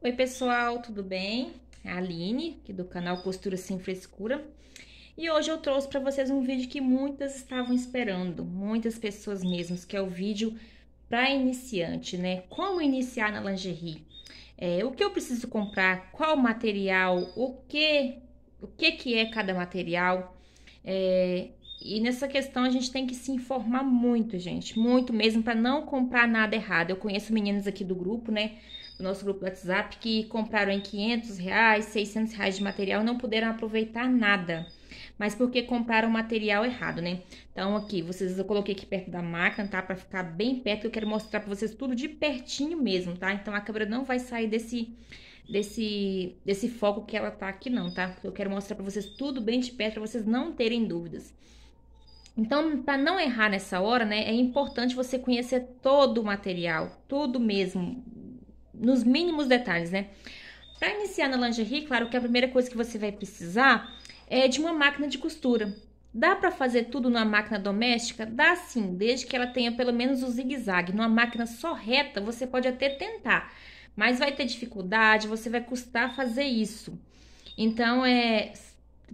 Oi, pessoal, tudo bem? É a Aline, aqui do canal Costura Sem Frescura. E hoje eu trouxe para vocês um vídeo que muitas estavam esperando, muitas pessoas mesmas, que é o vídeo para iniciante, né? Como iniciar na lingerie? É, o que eu preciso comprar? Qual material? O que, o que, que é cada material? É, e nessa questão a gente tem que se informar muito, gente, muito mesmo, para não comprar nada errado. Eu conheço meninas aqui do grupo, né? do nosso grupo do WhatsApp que compraram em 500 reais, 600 reais de material não puderam aproveitar nada. Mas porque compraram o material errado, né? Então, aqui, vocês eu coloquei aqui perto da máquina, tá? Pra ficar bem perto, eu quero mostrar pra vocês tudo de pertinho mesmo, tá? Então, a câmera não vai sair desse, desse, desse foco que ela tá aqui não, tá? Eu quero mostrar pra vocês tudo bem de perto, pra vocês não terem dúvidas. Então, para não errar nessa hora, né, é importante você conhecer todo o material, tudo mesmo, nos mínimos detalhes, né? Para iniciar na lingerie, claro que a primeira coisa que você vai precisar é de uma máquina de costura. Dá para fazer tudo numa máquina doméstica? Dá sim, desde que ela tenha pelo menos o zigue-zague. Numa máquina só reta, você pode até tentar, mas vai ter dificuldade, você vai custar fazer isso. Então, é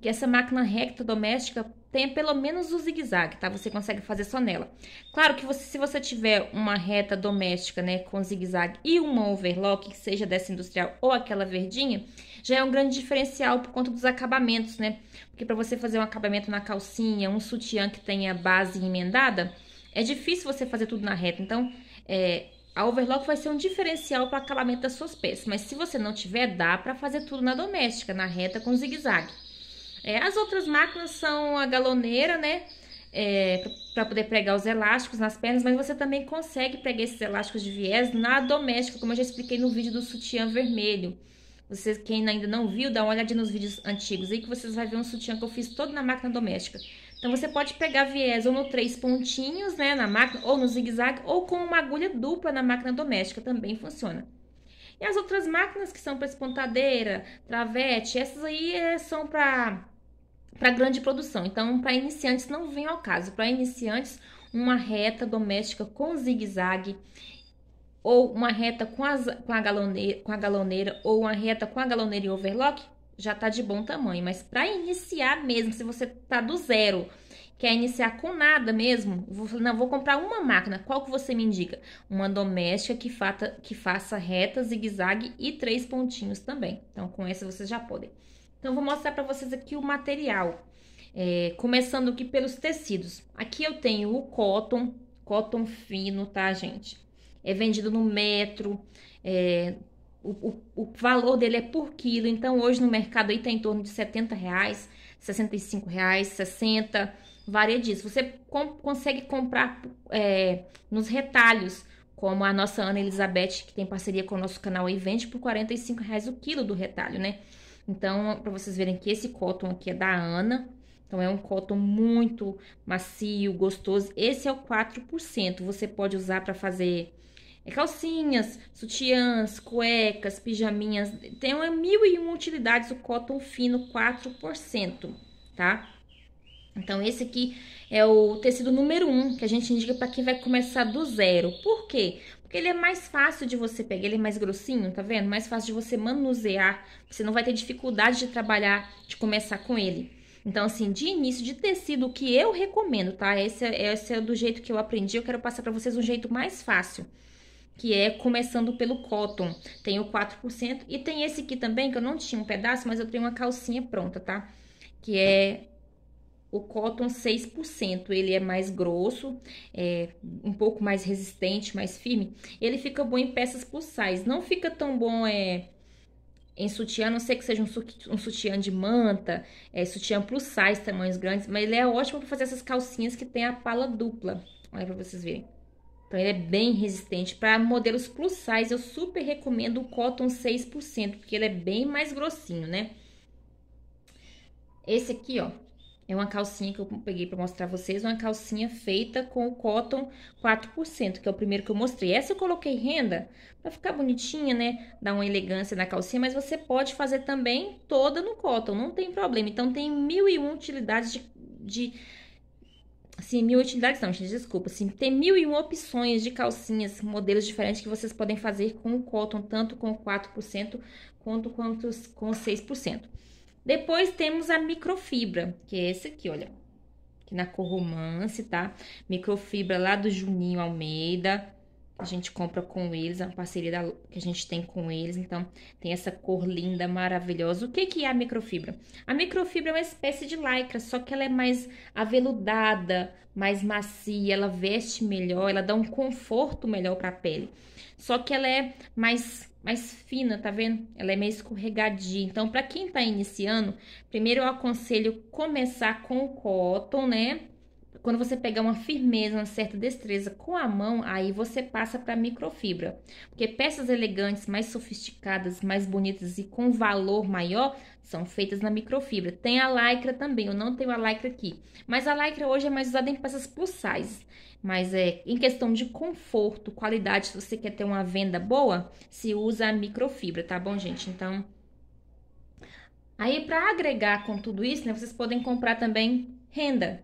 que essa máquina recta doméstica tenha pelo menos o zigue-zague, tá? Você consegue fazer só nela. Claro que você, se você tiver uma reta doméstica, né, com zigue-zague e uma overlock, que seja dessa industrial ou aquela verdinha, já é um grande diferencial por conta dos acabamentos, né? Porque para você fazer um acabamento na calcinha, um sutiã que tenha base emendada, é difícil você fazer tudo na reta. Então, é, a overlock vai ser um diferencial para acabamento das suas peças, mas se você não tiver, dá para fazer tudo na doméstica, na reta com zigue-zague. É, as outras máquinas são a galoneira, né? É, para poder pregar os elásticos nas pernas, mas você também consegue pregar esses elásticos de viés na doméstica, como eu já expliquei no vídeo do sutiã vermelho. Você quem ainda não viu, dá uma olhadinha nos vídeos antigos aí que vocês vão ver um sutiã que eu fiz todo na máquina doméstica. Então, você pode pegar viés ou no três pontinhos, né, na máquina, ou no zigue-zague, ou com uma agulha dupla na máquina doméstica, também funciona. E as outras máquinas que são para espontadeira, travete, essas aí é, são para para grande produção. Então, para iniciantes não vem ao caso. Para iniciantes, uma reta doméstica com zigue-zague ou uma reta com, as, com, a galoneira, com a galoneira ou uma reta com a galoneira e overlock já tá de bom tamanho. Mas para iniciar mesmo, se você tá do zero, quer iniciar com nada mesmo, vou, não vou comprar uma máquina. Qual que você me indica? Uma doméstica que, fata, que faça reta, zigue-zague e três pontinhos também. Então, com essa vocês já podem. Então, vou mostrar para vocês aqui o material. É, começando aqui pelos tecidos. Aqui eu tenho o cotton, cotton fino, tá, gente? É vendido no metro, é, o, o, o, valor dele é por quilo, então hoje no mercado aí tá em torno de 70 reais, 65 reais, 60, varia disso. Você com, consegue comprar é, nos retalhos, como a nossa Ana Elizabeth, que tem parceria com o nosso canal aí, vende por 45 reais o quilo do retalho, né? Então, para vocês verem que esse cotton aqui é da Ana. Então, é um cotton muito macio, gostoso. Esse é o 4%. Você pode usar para fazer é, calcinhas, sutiãs, cuecas, pijaminhas. Tem uma é mil e uma utilidades o cotton fino 4%, tá? Então, esse aqui é o tecido número 1, um, que a gente indica para quem vai começar do zero. Por quê? Ele é mais fácil de você pegar, ele é mais grossinho, tá vendo? Mais fácil de você manusear, você não vai ter dificuldade de trabalhar, de começar com ele. Então, assim, de início, de tecido, o que eu recomendo, tá? Esse, é, esse é do jeito que eu aprendi, eu quero passar para vocês um jeito mais fácil que é começando pelo cotton. Tem o 4% e tem esse aqui também, que eu não tinha um pedaço, mas eu tenho uma calcinha pronta, tá? Que é o cotton 6%, ele é mais grosso, é um pouco mais resistente, mais firme. Ele fica bom em peças plus size. Não fica tão bom é, em sutiã, a não sei que seja um, um, sutiã de manta, é, sutiã plus size, tamanhos grandes, mas ele é ótimo para fazer essas calcinhas que tem a pala dupla. Olha para vocês verem. Então, ele é bem resistente. Para modelos plus size, eu super recomendo o cotton 6%, porque ele é bem mais grossinho, né? Esse aqui, ó, é uma calcinha que eu peguei para mostrar vocês, uma calcinha feita com o cotton 4%, que é o primeiro que eu mostrei. Essa eu coloquei renda para ficar bonitinha, né? Dar uma elegância na calcinha, mas você pode fazer também toda no cotton, não tem problema. Então, tem mil e um utilidades de... de assim, mil utilidades não, gente, desculpa. Assim, tem mil e um opções de calcinhas, modelos diferentes que vocês podem fazer com o cotton, tanto com 4% quanto, quanto com 6%. Depois temos a microfibra, que é essa aqui, olha. Que na cor romance, tá? Microfibra lá do Juninho Almeida. A gente compra com eles, a parceria da, que a gente tem com eles. Então, tem essa cor linda, maravilhosa. O que, que é a microfibra? A microfibra é uma espécie de lycra, só que ela é mais aveludada, mais macia, ela veste melhor, ela dá um conforto melhor para a pele. Só que ela é mais mais fina, tá vendo? Ela é meio escorregadia. Então, para quem tá iniciando, primeiro eu aconselho começar com o cotton, né? quando você pegar uma firmeza, uma certa destreza com a mão, aí você passa para microfibra. Porque peças elegantes, mais sofisticadas, mais bonitas e com valor maior são feitas na microfibra. Tem a lycra também, eu não tenho a lycra aqui. Mas a lycra hoje é mais usada em peças plus size. Mas é em questão de conforto, qualidade, se você quer ter uma venda boa, se usa a microfibra, tá bom, gente? Então, Aí, para agregar com tudo isso, né, vocês podem comprar também renda.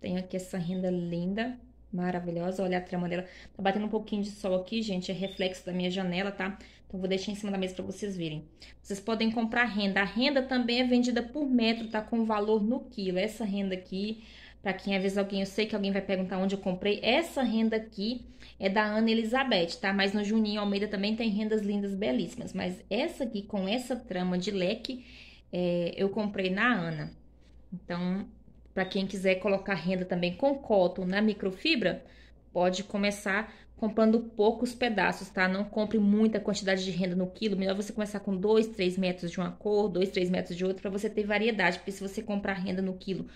Tenho aqui essa renda linda, maravilhosa. Olha a trama dela. Tá batendo um pouquinho de sol aqui, gente. É reflexo da minha janela, tá? Então, vou deixar em cima da mesa para vocês verem. Vocês podem comprar renda. A renda também é vendida por metro, tá? Com valor no quilo. Essa renda aqui, para quem avisa alguém, eu sei que alguém vai perguntar onde eu comprei. Essa renda aqui é da Ana Elizabeth, tá? Mas no Juninho Almeida também tem rendas lindas, belíssimas. Mas essa aqui, com essa trama de leque, é, eu comprei na Ana. Então, para quem quiser colocar renda também com cotton na microfibra, pode começar comprando poucos pedaços, tá? Não compre muita quantidade de renda no quilo. Melhor você começar com 2, 3 metros de uma cor, 2, 3 metros de outra, para você ter variedade. Porque se você comprar renda no quilo,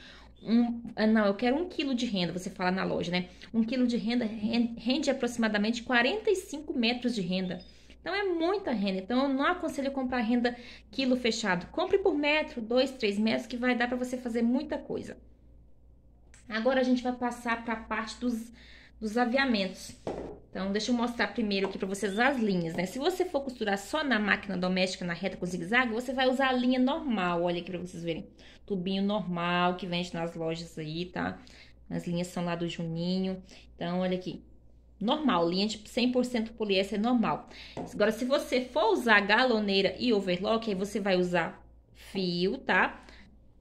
um, ah, não, eu quero um quilo de renda, você fala na loja, né? Um quilo de renda rende aproximadamente 45 metros de renda. Então é muita renda. Então eu não aconselho comprar renda quilo fechado. Compre por metro, dois, três metros, que vai dar para você fazer muita coisa. Agora a gente vai passar para a parte dos, dos aviamentos. Então, deixa eu mostrar primeiro aqui para vocês as linhas, né? Se você for costurar só na máquina doméstica, na reta com zigue-zague, você vai usar a linha normal, olha aqui para vocês verem. Tubinho normal que vende nas lojas aí, tá? As linhas são lá do Juninho. Então, olha aqui normal, linha de 100% poliéster normal. Agora, se você for usar galoneira e overlock, aí você vai usar fio, tá?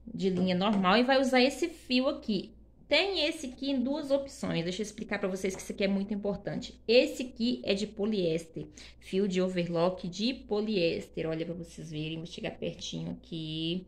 De linha normal e vai usar esse fio aqui. Tem esse aqui em duas opções, deixa eu explicar para vocês que isso aqui é muito importante. Esse aqui é de poliéster, fio de overlock de poliéster, olha para vocês verem, vou chegar pertinho aqui.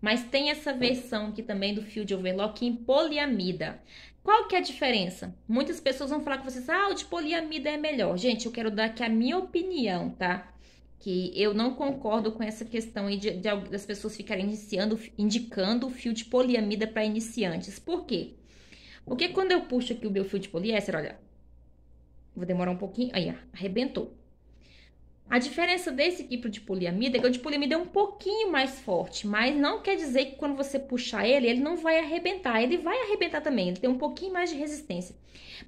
Mas tem essa versão aqui também do fio de overlock em poliamida. Qual que é a diferença? Muitas pessoas vão falar com vocês, ah, o de poliamida é melhor. Gente, eu quero dar aqui a minha opinião, tá? Que eu não concordo com essa questão aí de, de, das pessoas ficarem iniciando, indicando o fio de poliamida para iniciantes. Por quê? Porque quando eu puxo aqui o meu fio de poliéster, olha, vou demorar um pouquinho, aí, arrebentou. A diferença desse tipo de poliamida é que o de poliamida é um pouquinho mais forte, mas não quer dizer que quando você puxar ele, ele não vai arrebentar. Ele vai arrebentar também, ele tem um pouquinho mais de resistência.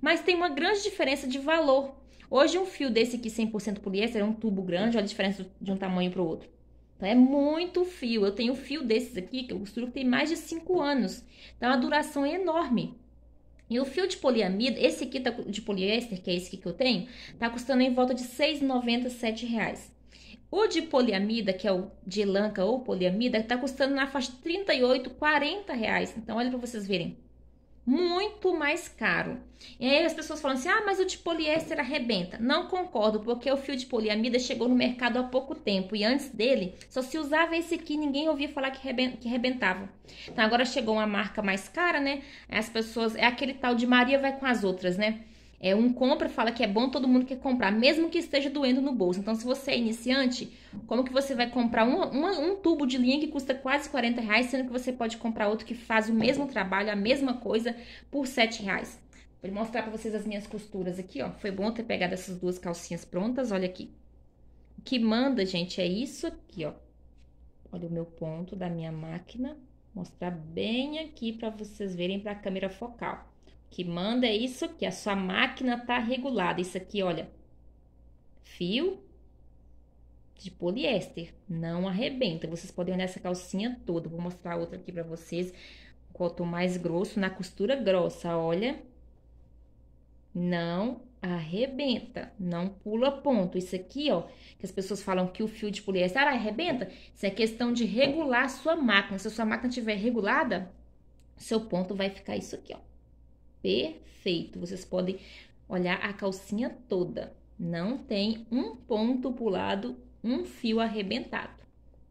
Mas tem uma grande diferença de valor. Hoje, um fio desse aqui 100% poliéster é um tubo grande, olha a diferença de um tamanho para o outro. Então, é muito fio. Eu tenho um fio desses aqui, que eu costuro que tem mais de 5 anos. Então, a duração é enorme. E o fio de poliamida, esse aqui tá, de poliéster, que é esse que eu tenho, tá custando em volta de R$ 6,97. Reais. O de poliamida, que é o de lanca é ou poliamida, tá custando na faixa de R$ 38,40. Reais. Então, olha para vocês verem muito mais caro. E aí as pessoas falam assim: ah, mas o de poliéster arrebenta. Não concordo, porque o fio de poliamida chegou no mercado há pouco tempo e antes dele só se usava esse aqui, ninguém ouvia falar que rebentava. Então agora chegou uma marca mais cara, né? As pessoas. É aquele tal de Maria vai com as outras, né? É, um compra, fala que é bom, todo mundo quer comprar, mesmo que esteja doendo no bolso. Então, se você é iniciante, como que você vai comprar um um tubo de linha que custa quase 40 reais, sendo que você pode comprar outro que faz o mesmo trabalho, a mesma coisa, por 7 reais? Vou mostrar para vocês as minhas costuras aqui, ó. Foi bom ter pegado essas duas calcinhas prontas, olha aqui. O que manda, gente, é isso aqui, ó. Olha o meu ponto da minha máquina. Mostrar bem aqui para vocês verem para a câmera focal que manda é isso aqui. A sua máquina tá regulada. Isso aqui, olha. Fio de poliéster. Não arrebenta. Vocês podem olhar essa calcinha toda. Vou mostrar outra aqui pra vocês. O mais grosso na costura grossa, olha. Não arrebenta, não pula ponto. Isso aqui, ó, que as pessoas falam que o fio de poliéster ah, arrebenta, isso é questão de regular a sua máquina. Se a sua máquina estiver regulada, seu ponto vai ficar isso aqui, ó perfeito. Vocês podem olhar a calcinha toda. Não tem um ponto pulado, um fio arrebentado.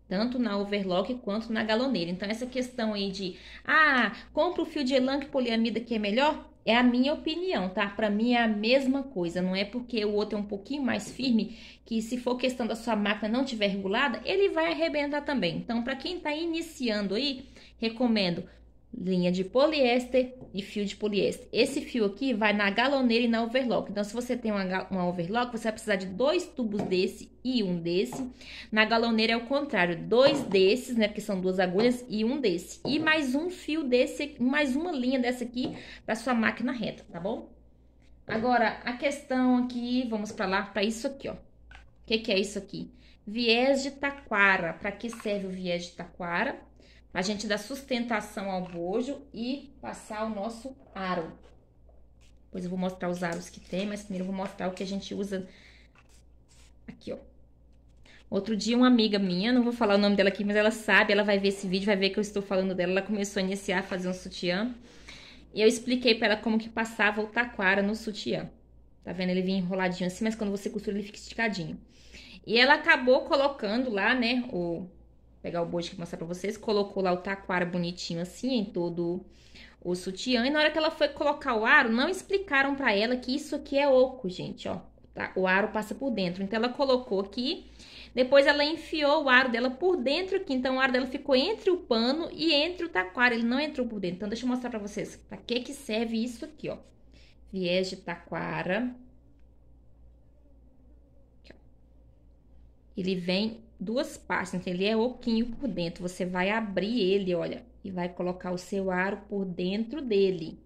Tanto na overlock quanto na galoneira. Então, essa questão aí de, ah, compra o fio de elan que poliamida que é melhor, é a minha opinião, tá? Para mim é a mesma coisa, não é porque o outro é um pouquinho mais firme que se for questão da sua máquina não tiver regulada, ele vai arrebentar também. Então, para quem tá iniciando aí, recomendo linha de poliéster e fio de poliéster. Esse fio aqui vai na galoneira e na overlock. Então, se você tem uma, uma overlock, você vai precisar de dois tubos desse e um desse. Na galoneira é o contrário, dois desses, né? Porque são duas agulhas e um desse. E mais um fio desse, mais uma linha dessa aqui para sua máquina reta, tá bom? Agora, a questão aqui, vamos para lá, para isso aqui, ó. O que, que é isso aqui? Viés de taquara. Para que serve o viés de taquara? A gente dar sustentação ao bojo e passar o nosso aro. Depois eu vou mostrar os aros que tem, mas primeiro eu vou mostrar o que a gente usa aqui, ó. Outro dia, uma amiga minha, não vou falar o nome dela aqui, mas ela sabe, ela vai ver esse vídeo, vai ver que eu estou falando dela. Ela começou a iniciar a fazer um sutiã. E eu expliquei para ela como que passava o taquara no sutiã. Tá vendo? Ele vinha enroladinho assim, mas quando você costura, ele fica esticadinho. E ela acabou colocando lá, né, o, pegar o bojo que mostrar pra vocês. Colocou lá o taquara bonitinho assim, em todo o sutiã. E na hora que ela foi colocar o aro, não explicaram para ela que isso aqui é oco, gente, ó. Tá? O aro passa por dentro. Então, ela colocou aqui. Depois, ela enfiou o aro dela por dentro aqui. Então, o aro dela ficou entre o pano e entre o taquara. Ele não entrou por dentro. Então, deixa eu mostrar pra vocês pra que que serve isso aqui, ó. Viés de taquara. Ele vem duas partes, então ele é oquinho por dentro. Você vai abrir ele, olha, e vai colocar o seu aro por dentro dele.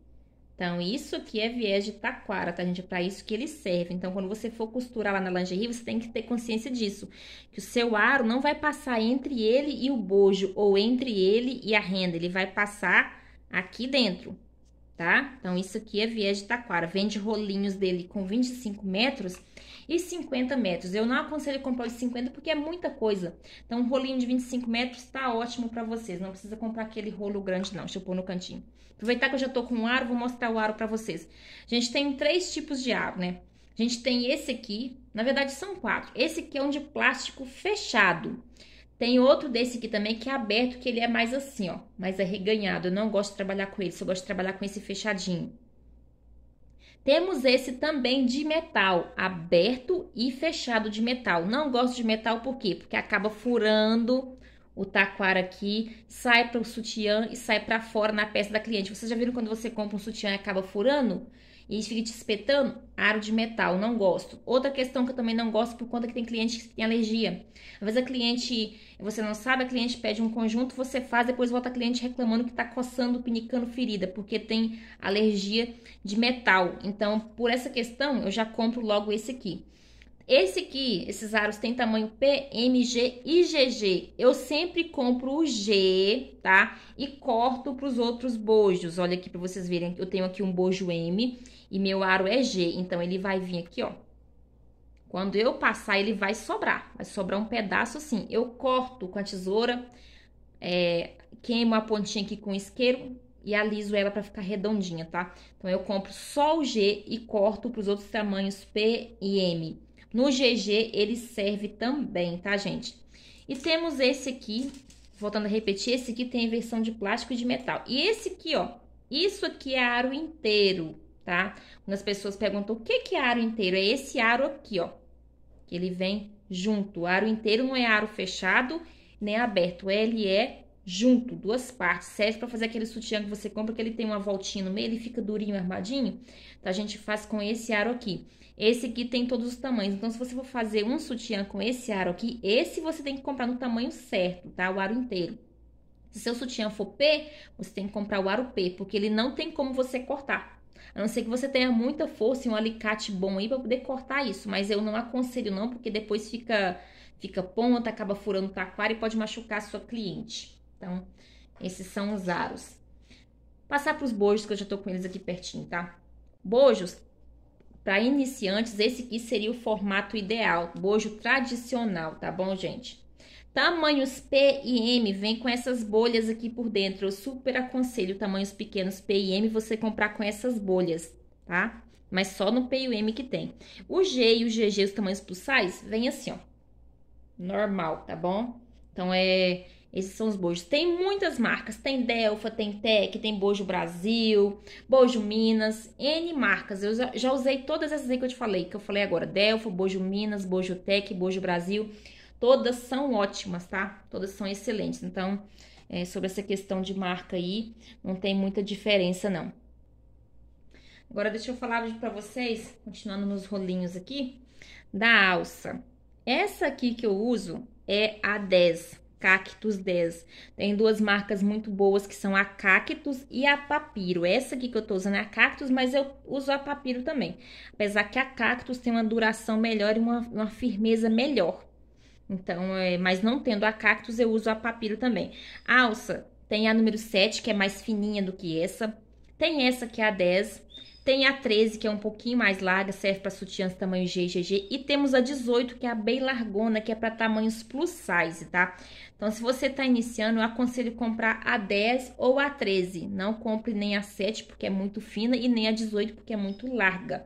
Então, isso aqui é viés de taquara, tá, gente? É pra isso que ele serve. Então, quando você for costurar lá na lingerie, você tem que ter consciência disso. Que o seu aro não vai passar entre ele e o bojo, ou entre ele e a renda. Ele vai passar aqui dentro tá? Então, isso aqui é viés de taquara. Vende rolinhos dele com 25 metros e 50 metros. Eu não aconselho comprar de 50 porque é muita coisa. Então, um rolinho de 25 metros tá ótimo para vocês. Não precisa comprar aquele rolo grande, não. Deixa eu pôr no cantinho. Aproveitar que eu já tô com um aro, vou mostrar o aro para vocês. A gente tem três tipos de aro, né? A gente tem esse aqui, na verdade são quatro. Esse aqui é um de plástico fechado. Tem outro desse aqui também que é aberto, que ele é mais assim, ó, mais arreganhado. Eu não gosto de trabalhar com ele, só gosto de trabalhar com esse fechadinho. Temos esse também de metal, aberto e fechado de metal. Não gosto de metal por quê? Porque acaba furando o taquara aqui, sai para o sutiã e sai para fora na peça da cliente. Vocês já viram quando você compra um sutiã e acaba furando? e fica te espetando, aro de metal, não gosto. Outra questão que eu também não gosto por conta que tem cliente que tem alergia. Às vezes a cliente, você não sabe, a cliente pede um conjunto, você faz, depois volta a cliente reclamando que tá coçando, pinicando ferida, porque tem alergia de metal. Então, por essa questão, eu já compro logo esse aqui. Esse aqui, esses aros tem tamanho P, MG e GG. Eu sempre compro o G, tá? E corto para os outros bojos. Olha aqui para vocês verem, eu tenho aqui um bojo M e meu aro é G, então ele vai vir aqui, ó. Quando eu passar, ele vai sobrar, vai sobrar um pedaço assim. Eu corto com a tesoura, é, queimo a pontinha aqui com o isqueiro e aliso ela para ficar redondinha, tá? Então, eu compro só o G e corto para os outros tamanhos P e M. No GG, ele serve também, tá, gente? E temos esse aqui, voltando a repetir, esse aqui tem a versão de plástico e de metal. E esse aqui, ó, isso aqui é aro inteiro, tá? Quando as pessoas perguntam o que, que é aro inteiro, é esse aro aqui, ó. Que ele vem junto. O aro inteiro não é aro fechado nem aberto, ele é junto, duas partes. Serve para fazer aquele sutiã que você compra que ele tem uma voltinha no meio, ele fica durinho, armadinho. Então, a gente faz com esse aro aqui. Esse aqui tem todos os tamanhos. Então, se você for fazer um sutiã com esse aro aqui, esse você tem que comprar no tamanho certo, tá? O aro inteiro. Se seu sutiã for P, você tem que comprar o aro P, porque ele não tem como você cortar. A não ser que você tenha muita força e um alicate bom aí para poder cortar isso, mas eu não aconselho não, porque depois fica fica ponta, acaba furando o taquara e pode machucar a sua cliente. Então, esses são os aros. Passar para os bojos, que eu já tô com eles aqui pertinho, tá? Bojos, para iniciantes, esse aqui seria o formato ideal, bojo tradicional, tá bom, gente? Tamanhos P e M vem com essas bolhas aqui por dentro. Eu super aconselho tamanhos pequenos P e M você comprar com essas bolhas, tá? Mas só no P e o M que tem. O G e o GG, os tamanhos plus size, vem assim, ó. Normal, tá bom? Então, é... Esses são os bojos. Tem muitas marcas. Tem Delfa, tem Tec, tem Bojo Brasil, Bojo Minas, N marcas. Eu já, usei todas essas aí que eu te falei, que eu falei agora. Delfa, Bojo Minas, Bojo Tec, Bojo Brasil. Todas são ótimas, tá? Todas são excelentes. Então, é, sobre essa questão de marca aí, não tem muita diferença, não. Agora, deixa eu falar para vocês, continuando nos rolinhos aqui, da alça. Essa aqui que eu uso é a 10, Cactus 10. Tem duas marcas muito boas que são a Cactus e a Papiro. Essa aqui que eu tô usando é a Cactus, mas eu uso a Papiro também. Apesar que a Cactus tem uma duração melhor e uma, uma firmeza melhor. Então, é, mas não tendo a cactus, eu uso a papiro também. A alça tem a número 7, que é mais fininha do que essa. Tem essa que é a 10. Tem a 13, que é um pouquinho mais larga, serve para sutiãs tamanho G e GG. E temos a 18, que é a bem largona, que é para tamanhos plus size, tá? Então, se você tá iniciando, eu aconselho comprar a 10 ou a 13. Não compre nem a 7, porque é muito fina, e nem a 18, porque é muito larga.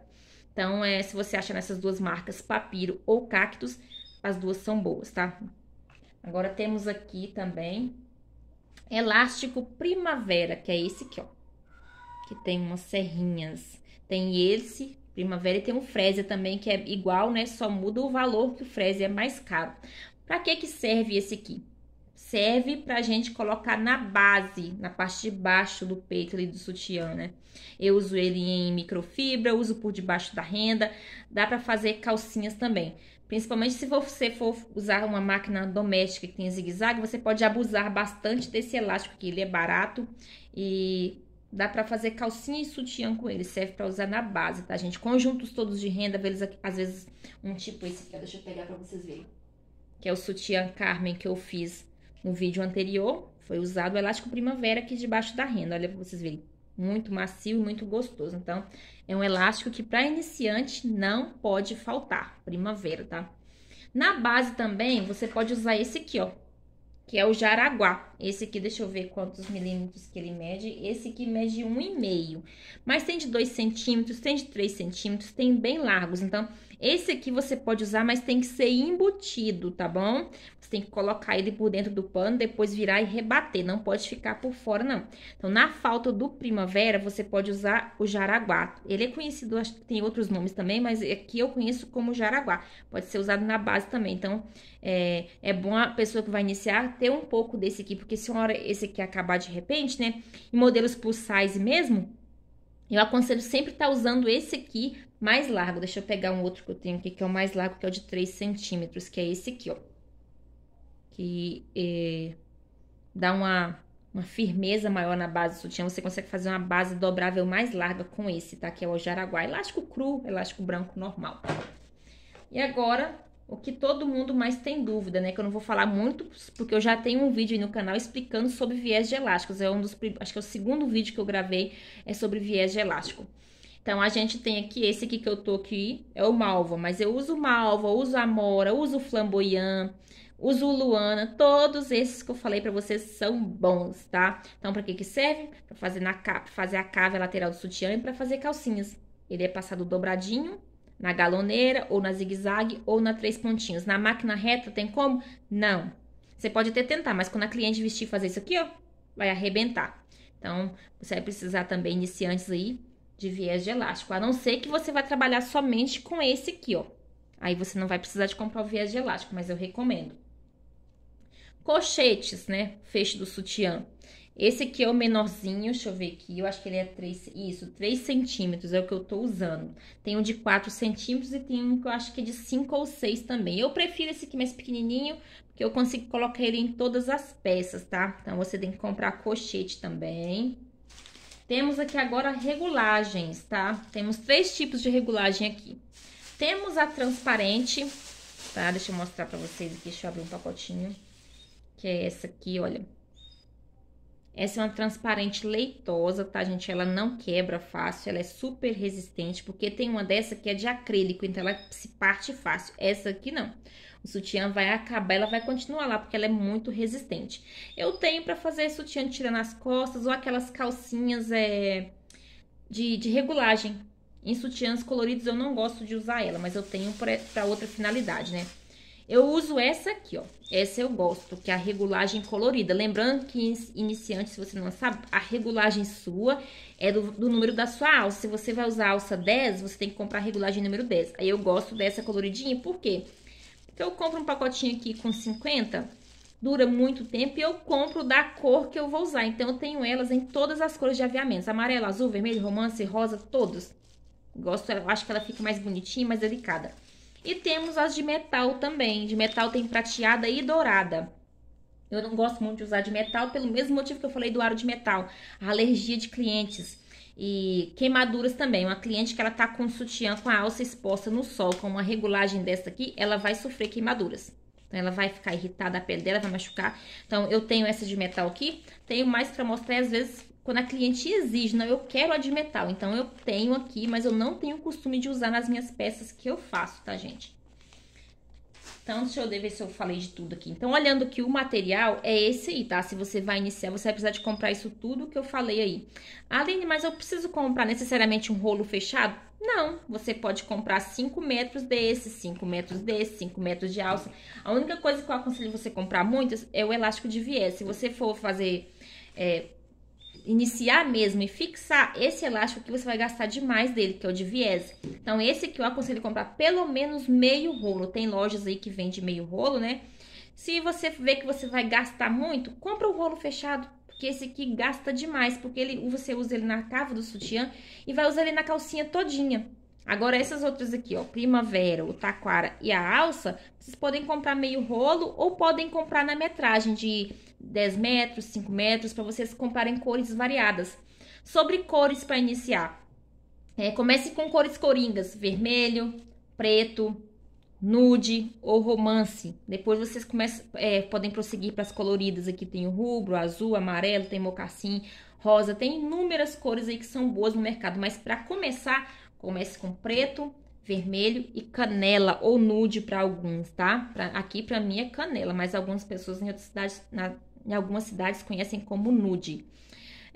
Então, é, se você acha nessas duas marcas, Papiro ou Cactus, as duas são boas, tá? Agora temos aqui também elástico primavera, que é esse aqui, ó. Que tem umas serrinhas. Tem esse primavera e tem um Fresia também, que é igual, né? Só muda o valor que o Fresia é mais caro. Pra que que serve esse aqui? Serve pra gente colocar na base, na parte de baixo do peito ali do sutiã, né? Eu uso ele em microfibra, uso por debaixo da renda. Dá pra fazer calcinhas também. Principalmente se você for usar uma máquina doméstica que tem zigue-zague, você pode abusar bastante desse elástico, que ele é barato e dá para fazer calcinha e sutiã com ele. Serve para usar na base, tá, gente? Conjuntos todos de renda, às vezes um tipo esse aqui, deixa eu pegar para vocês verem. Que é o sutiã Carmen que eu fiz no vídeo anterior. Foi usado o elástico primavera aqui debaixo da renda, olha para vocês verem muito macio e muito gostoso. Então, é um elástico que para iniciante não pode faltar, primavera, tá? Na base também, você pode usar esse aqui, ó, que é o Jaraguá. Esse aqui, deixa eu ver quantos milímetros que ele mede. Esse aqui mede 1,5. Mas tem de 2 centímetros, tem de 3 centímetros, tem bem largos. Então, esse aqui você pode usar, mas tem que ser embutido, tá bom? Você tem que colocar ele por dentro do pano, depois virar e rebater. Não pode ficar por fora, não. Então, na falta do primavera, você pode usar o jaraguá. Ele é conhecido, acho que tem outros nomes também, mas aqui eu conheço como jaraguá. Pode ser usado na base também. Então, é, é bom a pessoa que vai iniciar ter um pouco desse aqui, porque se uma hora esse aqui acabar de repente, né? Em modelos plus size mesmo, eu aconselho sempre estar tá usando esse aqui mais largo. Deixa eu pegar um outro que eu tenho aqui, que é o mais largo, que é o de 3 centímetros, que é esse aqui, ó. Que é, dá uma, uma firmeza maior na base do sutiã. Você consegue fazer uma base dobrável mais larga com esse, tá? Que é o jaraguá. Elástico cru, elástico branco normal. E agora, o que todo mundo mais tem dúvida, né? Que eu não vou falar muito, porque eu já tenho um vídeo aí no canal explicando sobre viés de elásticos. É um dos, acho que é o segundo vídeo que eu gravei é sobre viés de elástico. Então, a gente tem aqui, esse aqui que eu tô aqui, é o Malva. Mas eu uso Malva, uso Amora, uso Flamboyant, uso Luana. Todos esses que eu falei pra vocês são bons, tá? Então, pra que que serve? Pra fazer, na, pra fazer a cava lateral do sutiã e pra fazer calcinhas. Ele é passado dobradinho na galoneira, ou na zigue-zague, ou na três pontinhos. Na máquina reta tem como? Não. Você pode até tentar, mas quando a cliente vestir fazer isso aqui, ó, vai arrebentar. Então, você vai precisar também, iniciantes aí, de viés de elástico, a não ser que você vai trabalhar somente com esse aqui, ó. Aí você não vai precisar de comprar o viés de elástico, mas eu recomendo. Cochetes, né? Fecho do sutiã. Esse aqui é o menorzinho, deixa eu ver aqui, eu acho que ele é 3, isso, 3 centímetros é o que eu tô usando. Tem um de 4 centímetros e tem um que eu acho que é de 5 ou 6 também. Eu prefiro esse aqui mais pequenininho, porque eu consigo colocar ele em todas as peças, tá? Então, você tem que comprar cochete também. Temos aqui agora regulagens, tá? Temos três tipos de regulagem aqui. Temos a transparente, tá? Deixa eu mostrar pra vocês aqui, deixa eu abrir um pacotinho. Que é essa aqui, olha. Essa é uma transparente leitosa, tá, gente? Ela não quebra fácil, ela é super resistente, porque tem uma dessa que é de acrílico, então ela se parte fácil. Essa aqui não. Não o sutiã vai acabar, ela vai continuar lá, porque ela é muito resistente. Eu tenho para fazer sutiã de tirar nas costas ou aquelas calcinhas é, de, de regulagem. Em sutiãs coloridos eu não gosto de usar ela, mas eu tenho para outra finalidade, né? Eu uso essa aqui, ó. Essa eu gosto, que é a regulagem colorida. Lembrando que iniciante, se você não sabe, a regulagem sua é do, do, número da sua alça. Se você vai usar a alça 10, você tem que comprar a regulagem número 10. Aí eu gosto dessa coloridinha, por quê? Então, eu compro um pacotinho aqui com 50, dura muito tempo e eu compro da cor que eu vou usar. Então, eu tenho elas em todas as cores de aviamentos. Amarelo, azul, vermelho, romance, rosa, todos. Gosto, eu acho que ela fica mais bonitinha, mais delicada. E temos as de metal também. De metal tem prateada e dourada. Eu não gosto muito de usar de metal, pelo mesmo motivo que eu falei do aro de metal. A alergia de clientes e queimaduras também. Uma cliente que ela tá com sutiã com a alça exposta no sol, com uma regulagem dessa aqui, ela vai sofrer queimaduras. Então, ela vai ficar irritada, a pele dela vai machucar. Então, eu tenho essa de metal aqui, tenho mais para mostrar, às vezes, quando a cliente exige, não, eu quero a de metal. Então, eu tenho aqui, mas eu não tenho o costume de usar nas minhas peças que eu faço, tá, gente? Então, deixa eu ver se eu falei de tudo aqui. Então, olhando que o material é esse aí, tá? Se você vai iniciar, você vai precisar de comprar isso tudo que eu falei aí. Aline, mas eu preciso comprar necessariamente um rolo fechado? Não, você pode comprar 5 metros desse, 5 metros desse, 5 metros de alça. A única coisa que eu aconselho você comprar muitas é o elástico de viés. Se você for fazer... É, iniciar mesmo e fixar esse elástico que você vai gastar demais dele, que é o de viés. Então, esse que eu aconselho comprar pelo menos meio rolo. Tem lojas aí que vende meio rolo, né? Se você vê que você vai gastar muito, compra o rolo fechado, porque esse aqui gasta demais, porque ele, você usa ele na cava do sutiã e vai usar ele na calcinha todinha. Agora, essas outras aqui, ó, Primavera, o Taquara e a Alça, vocês podem comprar meio rolo ou podem comprar na metragem de 10 metros, 5 metros, para vocês comparem cores variadas. Sobre cores para iniciar, é, comece com cores coringas, vermelho, preto, nude ou romance. Depois vocês começam, é, podem prosseguir para as coloridas. Aqui tem o rubro, azul, amarelo, tem mocassim, rosa. Tem inúmeras cores aí que são boas no mercado. Mas para começar, comece com preto, vermelho e canela ou nude para alguns, tá? Pra, aqui para mim é canela, mas algumas pessoas em outras cidades, na, em algumas cidades conhecem como nude.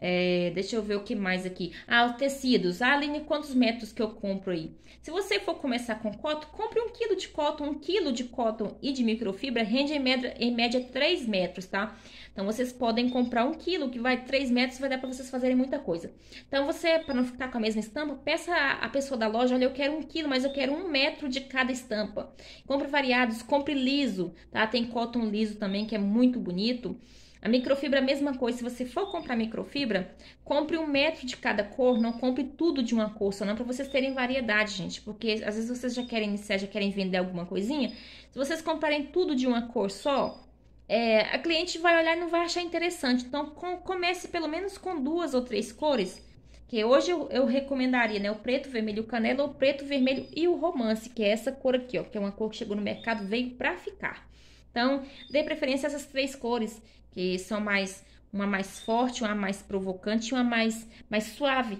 É, deixa eu ver o que mais aqui. Ah, os tecidos. Ah, Aline, quantos metros que eu compro aí? Se você for começar com cotton, compre um quilo de cotton. Um quilo de cotton e de microfibra rende em média, em média 3 metros, tá? Então, vocês podem comprar um quilo, que vai 3 metros, vai dar para vocês fazerem muita coisa. Então, você, para não ficar com a mesma estampa, peça a pessoa da loja, olha, eu quero um quilo, mas eu quero um metro de cada estampa. Compre variados, compre liso, tá? Tem cotton liso também, que é muito bonito. A microfibra é a mesma coisa. Se você for comprar microfibra, compre um metro de cada cor, não compre tudo de uma cor, só não para vocês terem variedade, gente. Porque às vezes vocês já querem iniciar, já querem vender alguma coisinha. Se vocês comprarem tudo de uma cor só, é, a cliente vai olhar e não vai achar interessante. Então, com, comece pelo menos com duas ou três cores. Que hoje eu, eu, recomendaria, né? O preto, vermelho, canela, o preto, vermelho e o romance, que é essa cor aqui, ó. Que é uma cor que chegou no mercado, veio pra ficar. Então, dê preferência a essas três cores, que são mais uma mais forte, uma mais provocante e uma mais, mais suave.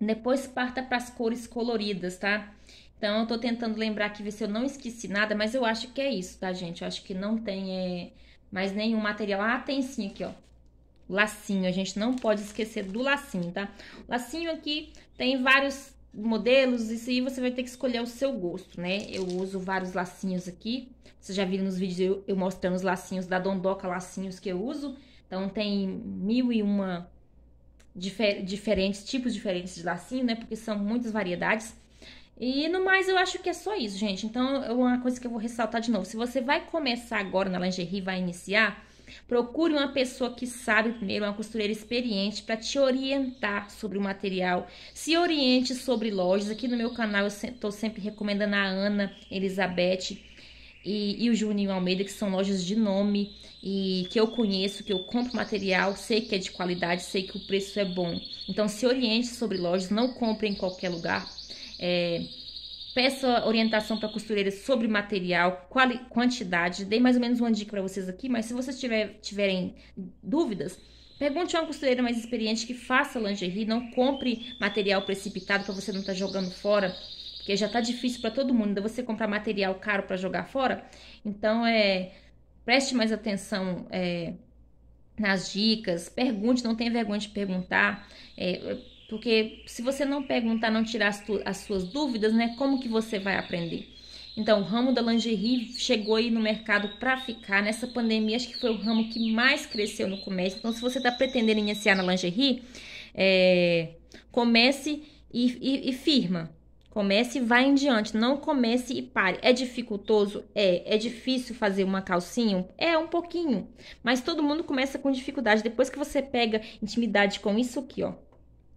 Depois parta para as cores coloridas, tá? Então, eu tô tentando lembrar aqui, ver se eu não esqueci nada, mas eu acho que é isso, tá, gente? Eu acho que não tem é, mais nenhum material. Ah, tem sim aqui, ó. Lacinho, a gente não pode esquecer do lacinho, tá? lacinho aqui tem vários modelos, e aí você vai ter que escolher o seu gosto, né? Eu uso vários lacinhos aqui. Vocês já viram nos vídeos eu, eu mostrando os lacinhos da Dondoca, lacinhos que eu uso. Então tem mil e uma difer diferentes, tipos diferentes de lacinho, né? Porque são muitas variedades. E no mais, eu acho que é só isso, gente. Então, é uma coisa que eu vou ressaltar de novo: se você vai começar agora na lingerie, vai iniciar, procure uma pessoa que sabe primeiro, uma costureira experiente, para te orientar sobre o material. Se oriente sobre lojas. Aqui no meu canal, eu estou sempre recomendando a Ana Elizabeth e, e o Juninho Almeida, que são lojas de nome e que eu conheço, que eu compro material, sei que é de qualidade, sei que o preço é bom. Então se oriente sobre lojas, não compre em qualquer lugar. É, peça orientação para costureira sobre material, qual, quantidade. Dei mais ou menos uma dica para vocês aqui, mas se vocês tiver, tiverem dúvidas, Pergunte a uma costureira mais experiente que faça lingerie, não compre material precipitado para você não estar tá jogando fora porque já tá difícil para todo mundo, ainda você comprar material caro para jogar fora. Então, é, preste mais atenção é, nas dicas, pergunte, não tenha vergonha de perguntar, é, porque se você não perguntar, não tirar as, tu, as, suas dúvidas, né, como que você vai aprender? Então, o ramo da lingerie chegou aí no mercado para ficar. Nessa pandemia, acho que foi o ramo que mais cresceu no comércio. Então, se você está pretendendo iniciar na lingerie, é, comece e, e, e firma. Comece e vá em diante, não comece e pare. É dificultoso? É. É difícil fazer uma calcinha? É, um pouquinho. Mas todo mundo começa com dificuldade. Depois que você pega intimidade com isso aqui, ó,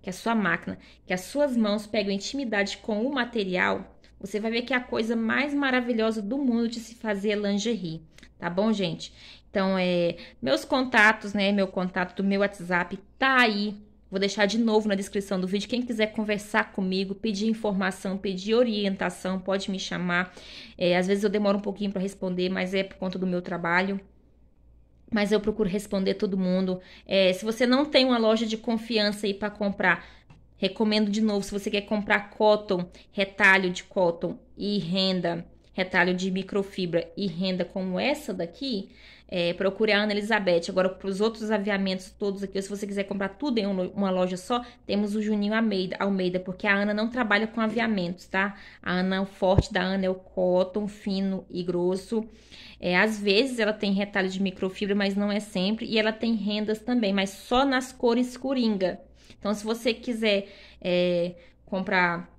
que é a sua máquina, que as suas mãos pegam intimidade com o material, você vai ver que é a coisa mais maravilhosa do mundo de se fazer lingerie, tá bom, gente? Então, é, meus contatos, né, meu contato do meu WhatsApp tá aí Vou deixar de novo na descrição do vídeo. Quem quiser conversar comigo, pedir informação, pedir orientação, pode me chamar. É, às vezes eu demoro um pouquinho para responder, mas é por conta do meu trabalho. Mas eu procuro responder todo mundo. É, se você não tem uma loja de confiança aí para comprar, recomendo de novo. Se você quer comprar cotton, retalho de cotton e renda, retalho de microfibra e renda como essa daqui, é, procure a Ana Elizabeth. Agora, para os outros aviamentos todos aqui, ou se você quiser comprar tudo em uma loja só, temos o Juninho Almeida, Almeida, porque a Ana não trabalha com aviamentos, tá? A Ana, o forte da Ana é o cotton fino e grosso. É, às vezes ela tem retalho de microfibra, mas não é sempre. E ela tem rendas também, mas só nas cores coringa. Então, se você quiser é, comprar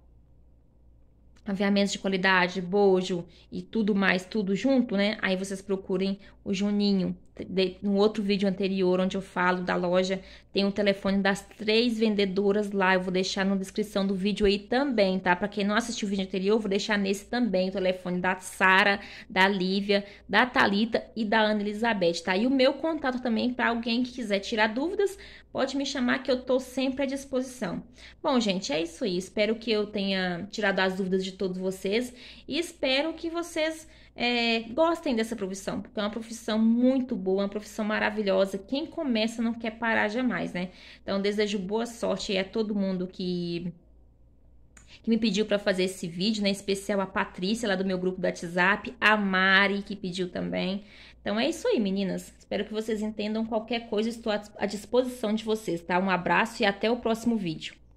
aviamentos de qualidade, bojo e tudo mais, tudo junto, né? Aí vocês procurem o Juninho no outro vídeo anterior, onde eu falo da loja, tem o telefone das três vendedoras lá. Eu vou deixar na descrição do vídeo aí também, tá? Para quem não assistiu o vídeo anterior, eu vou deixar nesse também o telefone da Sara, da Lívia, da Talita e da Ana Elizabeth, tá? E o meu contato também para alguém que quiser tirar dúvidas, pode me chamar que eu tô sempre à disposição. Bom, gente, é isso aí. Espero que eu tenha tirado as dúvidas de todos vocês e espero que vocês é, gostem dessa profissão, porque é uma profissão muito boa, uma profissão maravilhosa. Quem começa não quer parar jamais, né? Então, desejo boa sorte a todo mundo que que me pediu para fazer esse vídeo, né? Especial a Patrícia, lá do meu grupo do WhatsApp, a Mari, que pediu também. Então é isso aí, meninas. Espero que vocês entendam qualquer coisa, estou à disposição de vocês, tá? Um abraço e até o próximo vídeo.